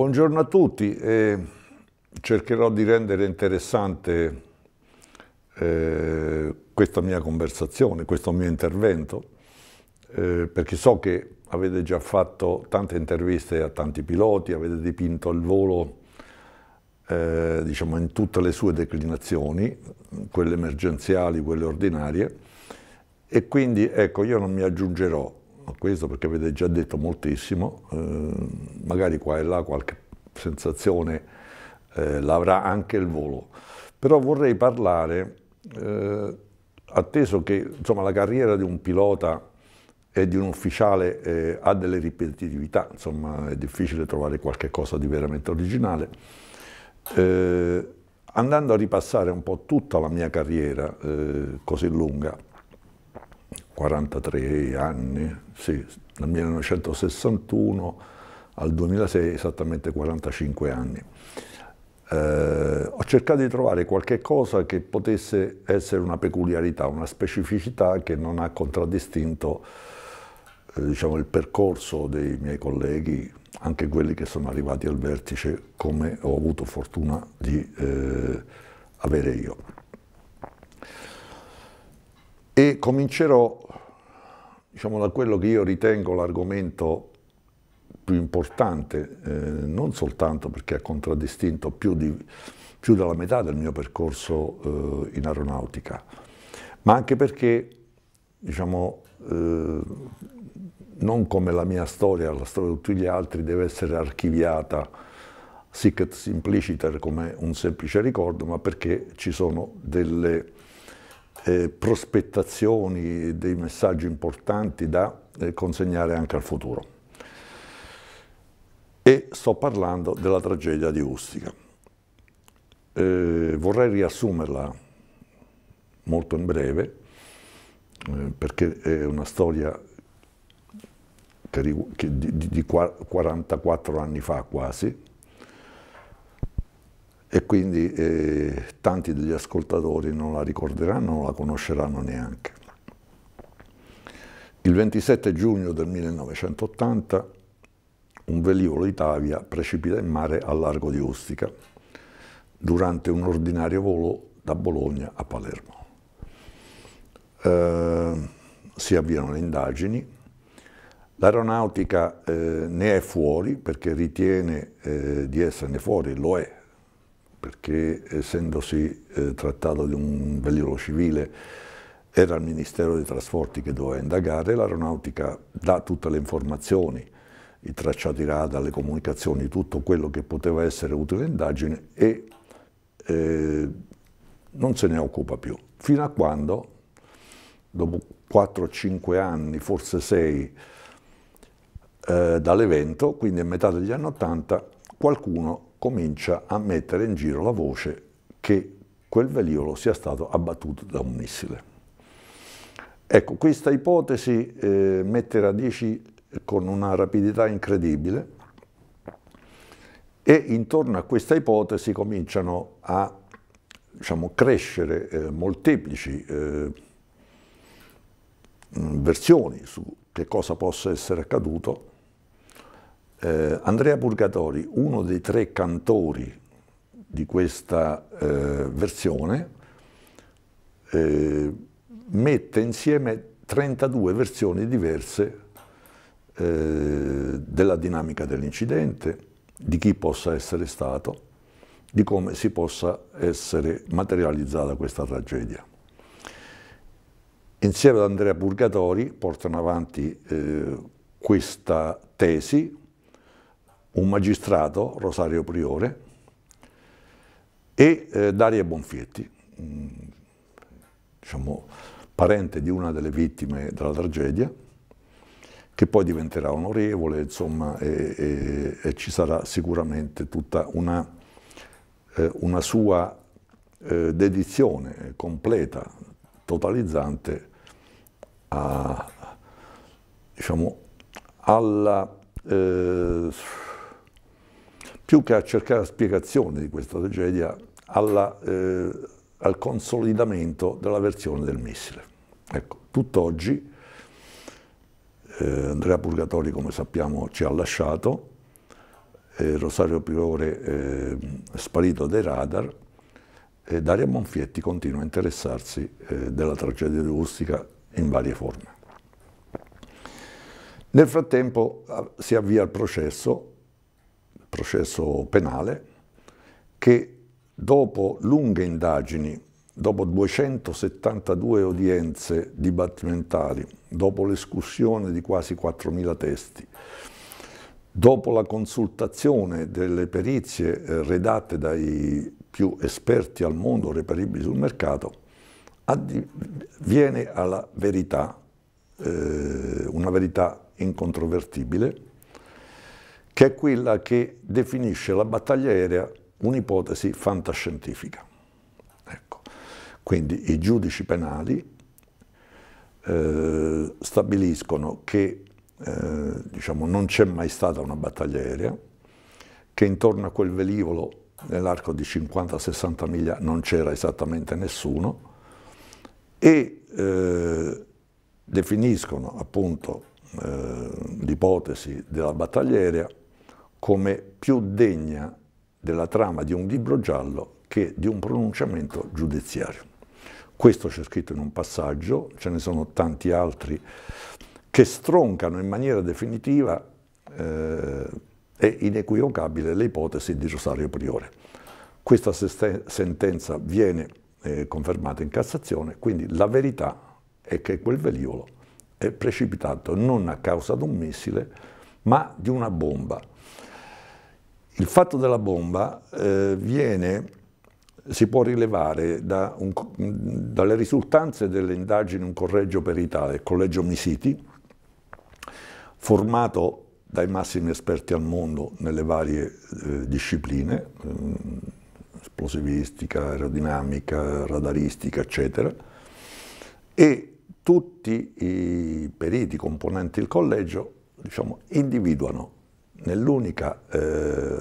Buongiorno a tutti, eh, cercherò di rendere interessante eh, questa mia conversazione, questo mio intervento, eh, perché so che avete già fatto tante interviste a tanti piloti, avete dipinto il volo eh, diciamo in tutte le sue declinazioni, quelle emergenziali, quelle ordinarie, e quindi ecco io non mi aggiungerò a questo perché avete già detto moltissimo, eh, magari qua e là qualche sensazione eh, l'avrà anche il volo, però vorrei parlare, eh, atteso che insomma, la carriera di un pilota e di un ufficiale eh, ha delle ripetitività, insomma è difficile trovare qualche cosa di veramente originale, eh, andando a ripassare un po' tutta la mia carriera eh, così lunga, 43 anni, sì, dal 1961 al 2006 esattamente 45 anni. Eh, ho cercato di trovare qualche cosa che potesse essere una peculiarità, una specificità che non ha contraddistinto eh, diciamo, il percorso dei miei colleghi, anche quelli che sono arrivati al vertice, come ho avuto fortuna di eh, avere io. E comincerò diciamo, da quello che io ritengo l'argomento più importante, eh, non soltanto perché ha contraddistinto più, di, più, della metà del mio percorso eh, in aeronautica, ma anche perché, diciamo, eh, non come la mia storia, la storia di tutti gli altri, deve essere archiviata sic et simpliciter come un semplice ricordo, ma perché ci sono delle eh, prospettazioni, dei messaggi importanti da eh, consegnare anche al futuro. E sto parlando della tragedia di Ustica. Eh, vorrei riassumerla molto in breve, eh, perché è una storia che, che, di, di 44 anni fa quasi, e quindi eh, tanti degli ascoltatori non la ricorderanno, non la conosceranno neanche. Il 27 giugno del 1980 un velivolo Italia precipita in mare al largo di Ustica durante un ordinario volo da Bologna a Palermo. Eh, si avviano le indagini, l'aeronautica eh, ne è fuori perché ritiene eh, di esserne fuori, lo è perché essendosi eh, trattato di un velivolo civile era il Ministero dei Trasporti che doveva indagare, l'aeronautica dà tutte le informazioni, i tracciati radar, le comunicazioni, tutto quello che poteva essere utile indagine e eh, non se ne occupa più. Fino a quando, dopo 4-5 anni, forse 6, eh, dall'evento, quindi a metà degli anni 80, qualcuno comincia a mettere in giro la voce che quel velivolo sia stato abbattuto da un missile. Ecco, questa ipotesi eh, mette radici con una rapidità incredibile e intorno a questa ipotesi cominciano a diciamo, crescere eh, molteplici eh, versioni su che cosa possa essere accaduto eh, Andrea Purgatori, uno dei tre cantori di questa eh, versione, eh, mette insieme 32 versioni diverse eh, della dinamica dell'incidente, di chi possa essere stato, di come si possa essere materializzata questa tragedia. Insieme ad Andrea Purgatori portano avanti eh, questa tesi un magistrato, Rosario Priore, e eh, Daria Bonfietti, mh, mm, diciamo, parente di una delle vittime della tragedia, che poi diventerà onorevole, insomma, e, e, e ci sarà sicuramente tutta una, eh, una sua eh, dedizione completa, totalizzante a, diciamo, alla... Eh, più che a cercare la spiegazione di questa tragedia, alla, eh, al consolidamento della versione del missile. Ecco, tutt'oggi eh, Andrea Purgatori, come sappiamo, ci ha lasciato, eh, Rosario Priore eh, è sparito dai radar e Daria Monfietti continua a interessarsi eh, della tragedia rustica in varie forme. Nel frattempo ah, si avvia il processo processo penale, che dopo lunghe indagini, dopo 272 udienze dibattimentali, dopo l'escursione di quasi 4.000 testi, dopo la consultazione delle perizie eh, redatte dai più esperti al mondo reperibili sul mercato, viene alla verità, eh, una verità incontrovertibile, che è quella che definisce la battaglia aerea un'ipotesi fantascientifica. Ecco. Quindi i giudici penali eh, stabiliscono che eh, diciamo, non c'è mai stata una battaglia aerea, che intorno a quel velivolo nell'arco di 50-60 miglia non c'era esattamente nessuno e eh, definiscono appunto eh, l'ipotesi della battaglia aerea come più degna della trama di un libro giallo che di un pronunciamento giudiziario. Questo c'è scritto in un passaggio, ce ne sono tanti altri che stroncano in maniera definitiva eh, e inequivocabile le ipotesi di Rosario Priore. Questa sentenza viene eh, confermata in Cassazione, quindi la verità è che quel velivolo è precipitato non a causa di un missile, ma di una bomba il fatto della bomba eh, viene, si può rilevare da un, mm, dalle risultanze delle indagini un collegio Italia, il collegio Misiti, formato dai massimi esperti al mondo nelle varie eh, discipline, eh, esplosivistica, aerodinamica, radaristica, eccetera, e tutti i periti componenti del collegio diciamo, individuano nell'unica eh,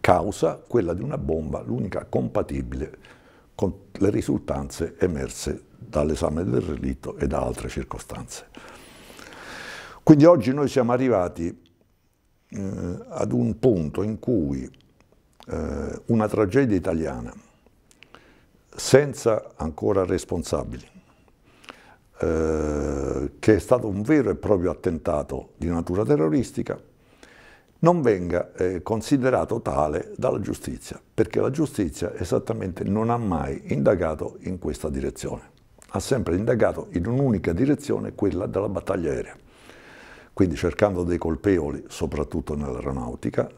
causa, quella di una bomba, l'unica compatibile con le risultanze emerse dall'esame del relitto e da altre circostanze. Quindi oggi noi siamo arrivati eh, ad un punto in cui eh, una tragedia italiana, senza ancora responsabili, eh, che è stato un vero e proprio attentato di natura terroristica, non venga eh, considerato tale dalla giustizia, perché la giustizia esattamente non ha mai indagato in questa direzione. Ha sempre indagato in un'unica direzione, quella della battaglia aerea. Quindi cercando dei colpevoli, soprattutto nell'aeronautica,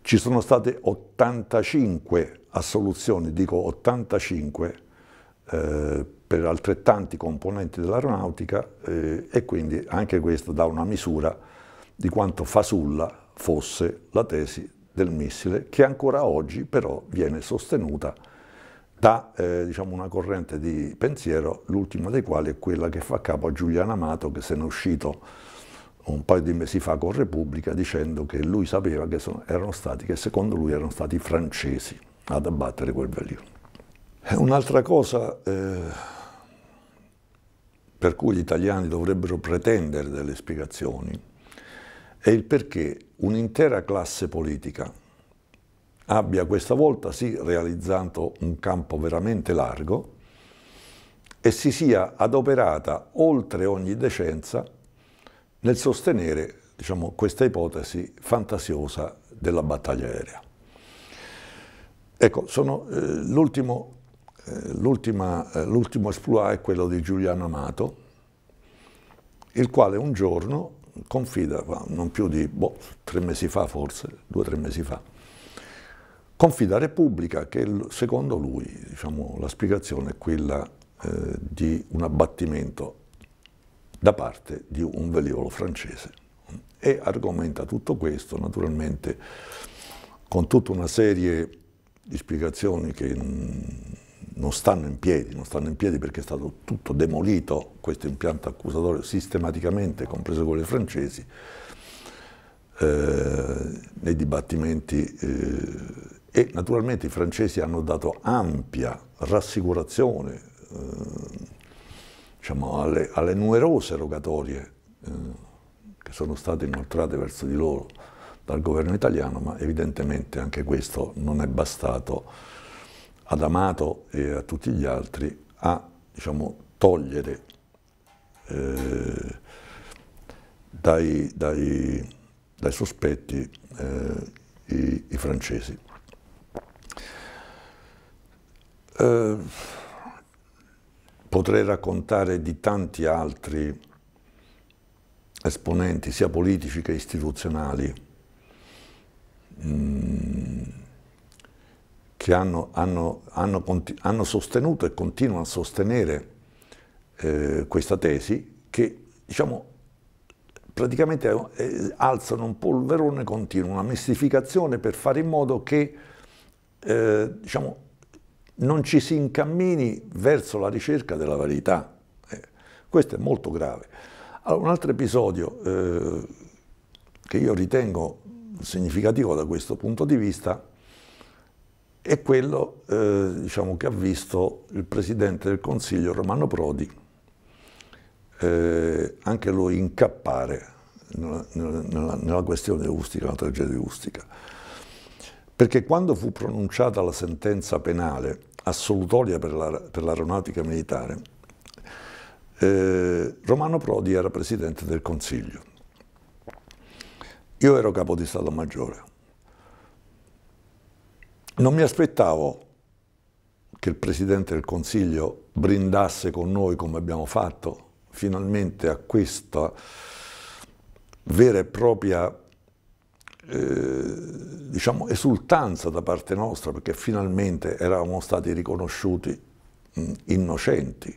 ci sono state 85 assoluzioni, dico 85, eh, per altrettanti componenti dell'aeronautica eh, e quindi anche questo dà una misura di quanto fasulla fosse la tesi del missile, che ancora oggi però viene sostenuta da eh, diciamo una corrente di pensiero, l'ultima dei quali è quella che fa capo a Giuliano Amato, che se n'è uscito un paio di mesi fa con Repubblica dicendo che lui sapeva che, sono, stati, che secondo lui erano stati i francesi ad abbattere quel veliero. Eh, un'altra cosa eh, per cui gli italiani dovrebbero pretendere delle spiegazioni è il perché un'intera classe politica abbia questa volta, sì, realizzato un campo veramente largo, e si sia adoperata oltre ogni decenza nel sostenere diciamo, questa ipotesi fantasiosa della battaglia aerea. Ecco, eh, l'ultimo, eh, eh, esploit è quello di Giuliano Amato, il quale un giorno confida, non più di boh, tre mesi fa forse, due o tre mesi fa, confida a Repubblica che secondo lui diciamo, la spiegazione è quella eh, di un abbattimento da parte di un velivolo francese e argomenta tutto questo naturalmente con tutta una serie di spiegazioni che non, mm, non stanno in piedi, non stanno in piedi perché è stato tutto demolito questo impianto accusatorio sistematicamente, compreso quelli francesi, eh, nei dibattimenti eh, e naturalmente i francesi hanno dato ampia rassicurazione eh, diciamo, alle, alle, numerose rogatorie eh, che sono state inoltrate verso di loro dal governo italiano, ma evidentemente anche questo non è bastato ad Amato e a tutti gli altri a diciamo, togliere eh, dai, dai, dai, sospetti eh, i, i, francesi. Eh, potrei raccontare di tanti altri esponenti, sia politici che istituzionali, mh, mm, che hanno, hanno, hanno, hanno sostenuto e continuano a sostenere eh, questa tesi, che diciamo, praticamente eh, alzano un polverone continuo, una mistificazione per fare in modo che eh, diciamo, non ci si incammini verso la ricerca della verità. Eh, questo è molto grave. Allora, un altro episodio eh, che io ritengo significativo da questo punto di vista è quello eh, diciamo, che ha visto il Presidente del Consiglio Romano Prodi, eh, anche lui incappare nella, nella, nella questione ustica, nella tragedia ustica. Perché quando fu pronunciata la sentenza penale assolutoria per, l'aeronautica la, militare, eh, Romano Prodi era Presidente del Consiglio. Io ero capo di Stato Maggiore. Non mi aspettavo che il Presidente del Consiglio brindasse con noi come abbiamo fatto finalmente a questa vera e propria eh, diciamo, esultanza da parte nostra perché finalmente eravamo stati riconosciuti mh, innocenti.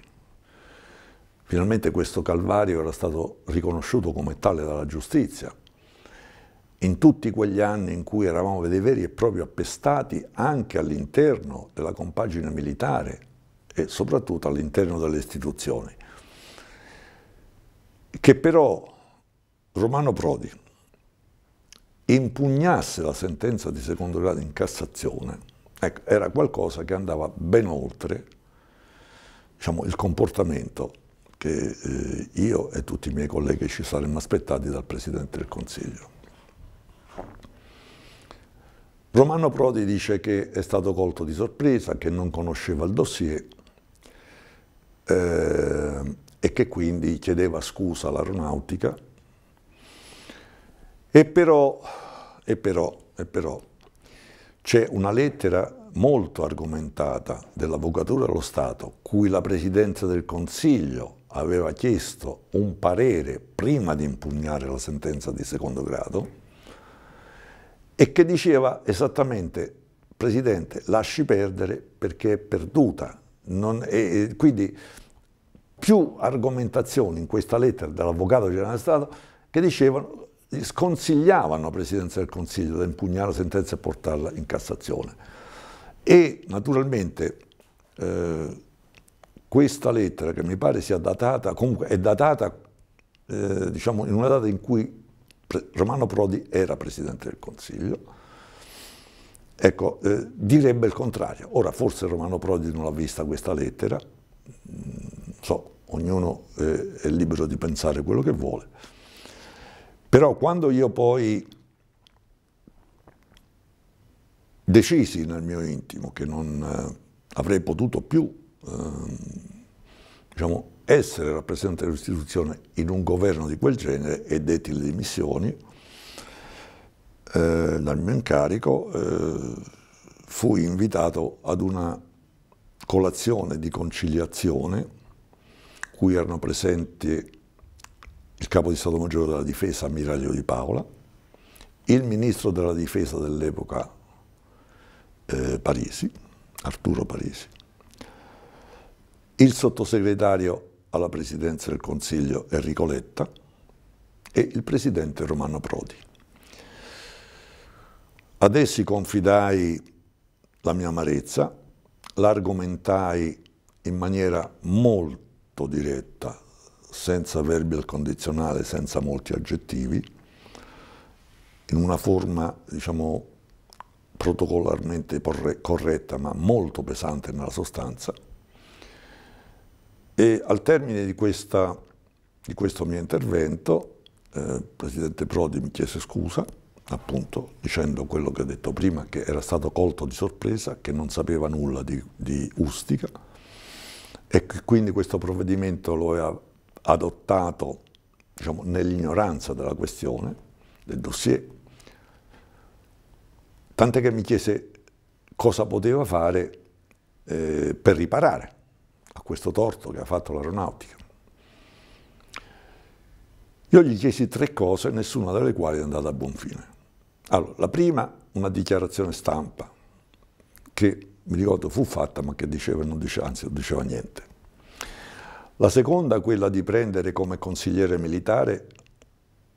Finalmente questo Calvario era stato riconosciuto come tale dalla giustizia, in tutti quegli anni in cui eravamo dei veri e propri appestati anche all'interno della compagine militare e soprattutto all'interno delle istituzioni, che però Romano Prodi impugnasse la sentenza di secondo grado in Cassazione, ecco, era qualcosa che andava ben oltre diciamo, il comportamento che eh, io e tutti i miei colleghi ci saremmo aspettati dal Presidente del Consiglio. Romano Prodi dice che è stato colto di sorpresa, che non conosceva il dossier eh, e che quindi chiedeva scusa all'aeronautica e però, e però, e però c'è una lettera molto argomentata dell'Avvocatura dello Stato, cui la Presidenza del Consiglio aveva chiesto un parere prima di impugnare la sentenza di secondo grado, e che diceva esattamente, Presidente, lasci perdere perché è perduta. Non, e, e quindi più argomentazioni in questa lettera dell'Avvocato Generale dello Stato che dicevano sconsigliavano la Presidenza del Consiglio da impugnare la sentenza e portarla in Cassazione. E naturalmente eh, questa lettera, che mi pare sia datata, comunque è datata eh, diciamo, in una data in cui Romano Prodi era Presidente del Consiglio, ecco, eh, direbbe il contrario. Ora forse Romano Prodi non ha vista questa lettera, so, ognuno eh, è libero di pensare quello che vuole, però quando io poi decisi nel mio intimo che non eh, avrei potuto più ehm, diciamo, essere rappresentante dell'istituzione in un governo di quel genere e detti le dimissioni eh, dal mio incarico, eh, fui invitato ad una colazione di conciliazione cui erano presenti il capo di Stato Maggiore della Difesa, ammiraglio Di Paola, il ministro della Difesa dell'epoca, eh, Parisi, Arturo Parisi, il sottosegretario alla presidenza del Consiglio Enrico Letta e il presidente Romano Prodi. Ad essi confidai la mia amarezza, l'argomentai in maniera molto diretta, senza verbi al condizionale, senza molti aggettivi, in una forma, diciamo, protocollarmente corretta, ma molto pesante nella sostanza, e al termine di, questa, di questo mio intervento, eh, il Presidente Prodi mi chiese scusa, appunto dicendo quello che ho detto prima, che era stato colto di sorpresa, che non sapeva nulla di, di Ustica e che quindi questo provvedimento lo aveva adottato diciamo, nell'ignoranza della questione, del dossier, tant'è che mi chiese cosa poteva fare eh, per riparare questo torto che ha fatto l'aeronautica. Io gli chiesi tre cose, nessuna delle quali è andata a buon fine. Allora, la prima, una dichiarazione stampa, che mi ricordo fu fatta, ma che diceva, non diceva, anzi, non diceva niente. La seconda, quella di prendere come consigliere militare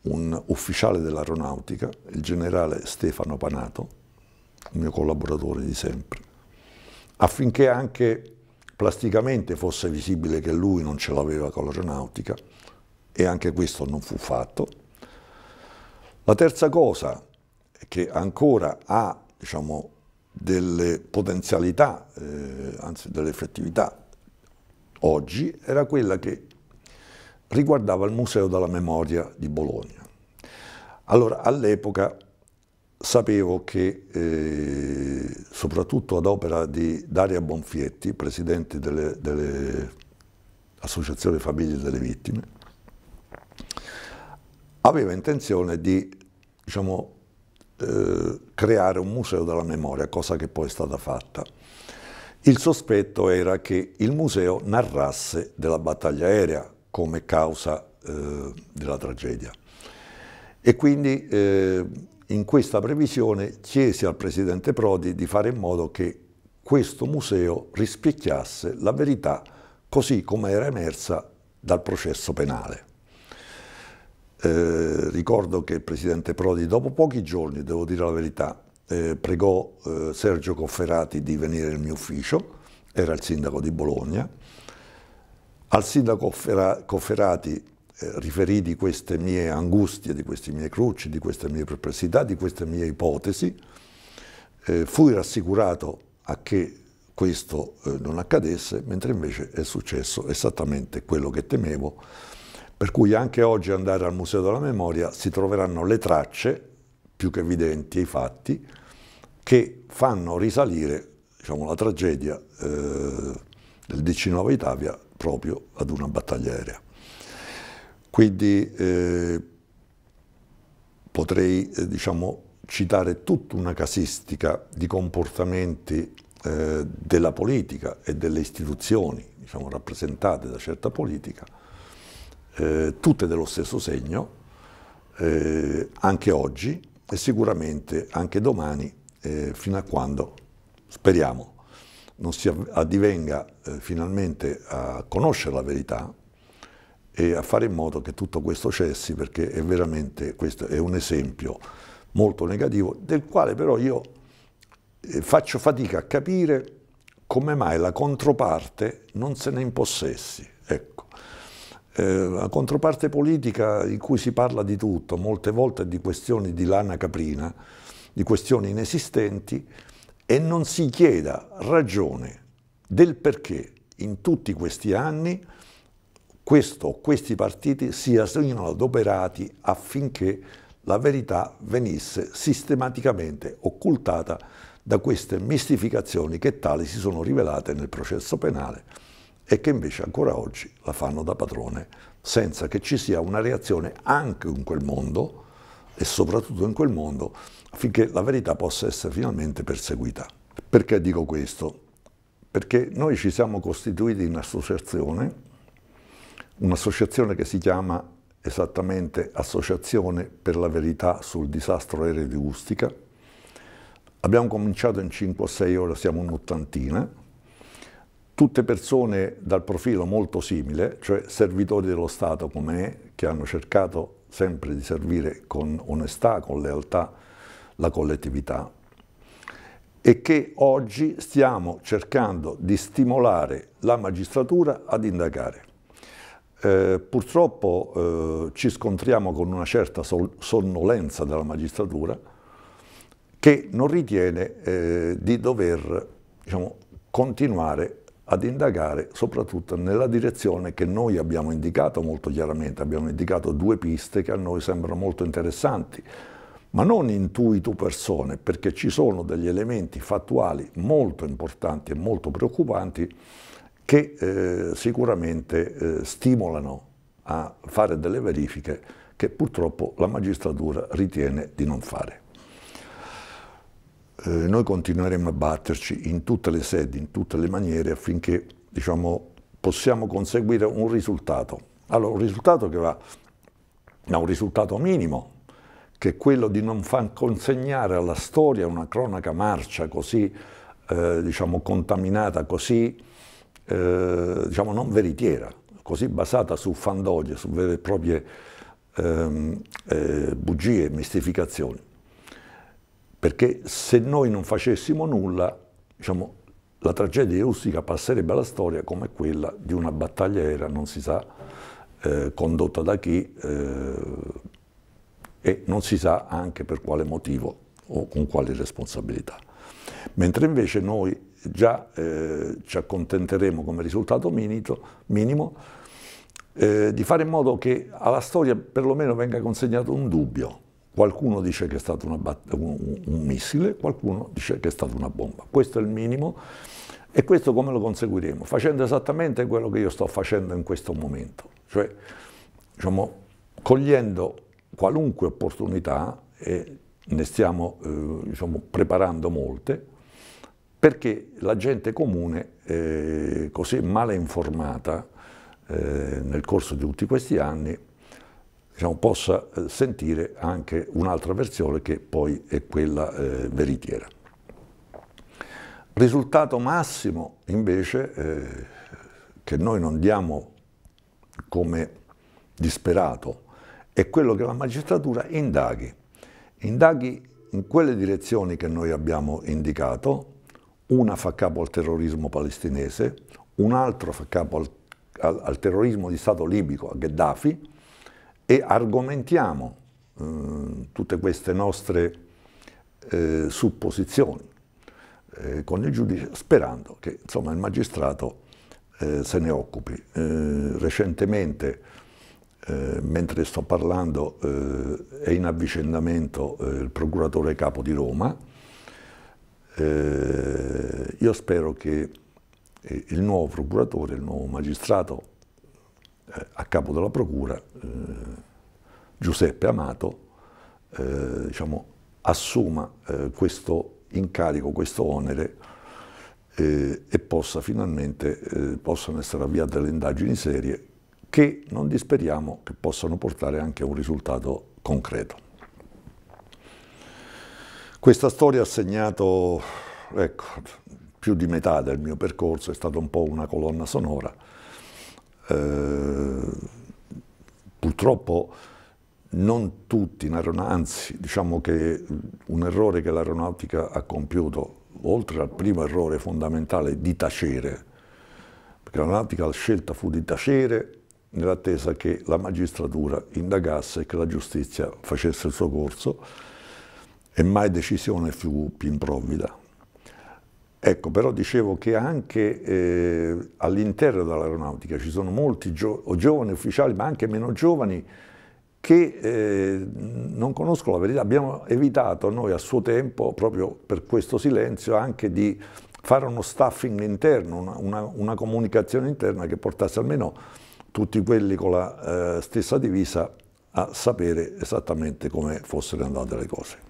un ufficiale dell'aeronautica, il generale Stefano Panato, un mio collaboratore di sempre, affinché anche plasticamente fosse visibile che lui non ce l'aveva con l'aeronautica e anche questo non fu fatto. La terza cosa che ancora ha diciamo, delle potenzialità, eh, anzi delle effettività oggi, era quella che riguardava il Museo della Memoria di Bologna. Allora, all'epoca sapevo che, eh, soprattutto ad opera di Daria Bonfietti, presidente delle, delle associazioni famiglie delle vittime, aveva intenzione di diciamo, eh, creare un museo della memoria, cosa che poi è stata fatta. Il sospetto era che il museo narrasse della battaglia aerea come causa eh, della tragedia. E quindi eh, in questa previsione chiesi al presidente Prodi di fare in modo che questo museo rispecchiasse la verità così come era emersa dal processo penale. Eh, ricordo che il presidente Prodi dopo pochi giorni, devo dire la verità, eh, pregò eh, Sergio Cofferati di venire nel mio ufficio, era il sindaco di Bologna. Al sindaco Cofferati eh, riferì di queste mie angustie, di queste mie cruci, di queste mie perplessità, di queste mie ipotesi. Eh, fui rassicurato a che questo eh, non accadesse, mentre invece è successo esattamente quello che temevo, per cui anche oggi andare al Museo della Memoria si troveranno le tracce, più che evidenti i fatti, che fanno risalire diciamo, la tragedia eh, del dc Italia proprio ad una battaglia aerea. Quindi eh, potrei eh, diciamo, citare tutta una casistica di comportamenti eh, della politica e delle istituzioni diciamo, rappresentate da certa politica, eh, tutte dello stesso segno, eh, anche oggi e sicuramente anche domani, eh, fino a quando, speriamo, non si addivenga finalmente a conoscere la verità, e a fare in modo che tutto questo cessi perché è veramente questo è un esempio molto negativo del quale però io eh, faccio fatica a capire come mai la controparte non se ne impossessi. Ecco. Eh, la controparte politica in cui si parla di tutto, molte volte di questioni di lana caprina, di questioni inesistenti, e non si chieda ragione del perché in tutti questi anni questo o questi partiti si siano adoperati affinché la verità venisse sistematicamente occultata da queste mistificazioni che tali si sono rivelate nel processo penale e che invece ancora oggi la fanno da padrone senza che ci sia una reazione anche in quel mondo e soprattutto in quel mondo affinché la verità possa essere finalmente perseguita. Perché dico questo? Perché noi ci siamo costituiti in associazione un'associazione che si chiama esattamente Associazione per la verità sul disastro aereo di Ustica. Abbiamo cominciato in 5 o 6 ore, siamo un'ottantina, tutte persone dal profilo molto simile, cioè servitori dello Stato come me, che hanno cercato sempre di servire con onestà, con lealtà la collettività e che oggi stiamo cercando di stimolare la magistratura ad indagare. Eh, purtroppo eh, ci scontriamo con una certa sonnolenza della magistratura che non ritiene eh, di dover diciamo, continuare ad indagare soprattutto nella direzione che noi abbiamo indicato molto chiaramente, abbiamo indicato due piste che a noi sembrano molto interessanti, ma non intuito persone, perché ci sono degli elementi fattuali molto importanti e molto preoccupanti che eh, sicuramente eh, stimolano a fare delle verifiche che purtroppo la magistratura ritiene di non fare. Eh, noi continueremo a batterci in tutte le sedi, in tutte le maniere affinché diciamo, possiamo conseguire un risultato. Allora, un risultato che va da un risultato minimo, che è quello di non far consegnare alla storia una cronaca marcia così, eh, diciamo, contaminata, così eh, diciamo non veritiera, così basata su fandogie, su vere e proprie ehm, eh, bugie, mistificazioni. Perché se noi non facessimo nulla, diciamo, la tragedia di Rustica passerebbe alla storia come quella di una battaglia aerea, non si sa eh, condotta da chi eh, e non si sa anche per quale motivo o con quale responsabilità. Mentre invece noi già eh, ci accontenteremo come risultato minito, minimo eh, di fare in modo che alla storia perlomeno venga consegnato un dubbio. Qualcuno dice che è stato una, un, un missile, qualcuno dice che è stata una bomba. Questo è il minimo e questo come lo conseguiremo? Facendo esattamente quello che io sto facendo in questo momento, cioè diciamo, cogliendo qualunque opportunità e ne stiamo eh, diciamo, preparando molte, perché la gente comune, eh, così male informata eh, nel corso di tutti questi anni, diciamo, possa eh, sentire anche un'altra versione che poi è quella eh, veritiera. Risultato massimo invece eh, che noi non diamo come disperato è quello che la magistratura indaghi, indaghi in quelle direzioni che noi abbiamo indicato una fa capo al terrorismo palestinese, un'altra fa capo al, al, al, terrorismo di Stato libico, a Gheddafi, e argomentiamo mm, tutte queste nostre eh, supposizioni eh, con il giudice, sperando che insomma, il magistrato eh, se ne occupi. Eh, recentemente eh, mentre sto parlando eh, è in avvicendamento eh, il procuratore capo di Roma eh, io spero che eh, il nuovo procuratore, il nuovo magistrato eh, a capo della procura, eh, Giuseppe Amato, eh, diciamo, assuma eh, questo incarico, questo onere e possa finalmente, possano essere avviate le indagini serie che non disperiamo che possano portare anche a un risultato concreto. Questa storia ha segnato ecco, più di metà del mio percorso, è stata un po' una colonna sonora. Eh, purtroppo non tutti in aeronautica, anzi diciamo che un errore che l'aeronautica ha compiuto, oltre al primo errore fondamentale di tacere, perché l'aeronautica la scelta fu di tacere nell'attesa che la magistratura indagasse e che la giustizia facesse il suo corso, e mai decisione fu più improvvida. Ecco, però dicevo che anche eh, all'interno dell'aeronautica ci sono molti gio giovani ufficiali, ma anche meno giovani, che eh, non conoscono la verità. Abbiamo evitato noi a suo tempo, proprio per questo silenzio, anche di fare uno staffing interno, una, una, una comunicazione interna che portasse almeno tutti quelli con la eh, stessa divisa a sapere esattamente come fossero andate le cose.